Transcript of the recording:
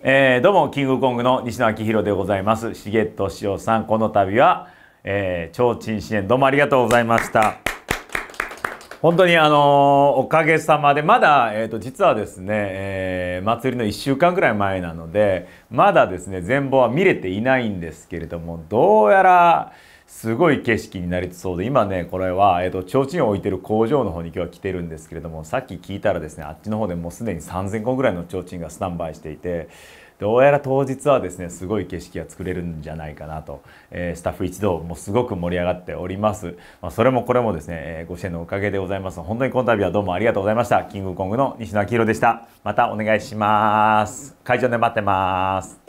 えー、どうもキングコングの西野昭弘でございます重戸夫さんこの度は、えー、提灯支援どうもありがとうございました本当にあのー、おかげさまでまだ、えーと、と実はですね、えー、祭りの1週間ぐらい前なのでまだですね全貌は見れていないんですけれどもどうやらすごい景色になりそうで今ねこれは、えーと、ち提灯を置いてる工場の方に今日は来てるんですけれどもさっき聞いたらですねあっちの方でもうすでに3,000個ぐらいの提灯がスタンバイしていてどうやら当日はですねすごい景色が作れるんじゃないかなと、えー、スタッフ一同もすごく盛り上がっております、まあ、それもこれもですね、えー、ご支援のおかげでございます本当にこの度はどうもありがとうございましたキングコングの西野明宏でしたまたお願いします会場で待ってます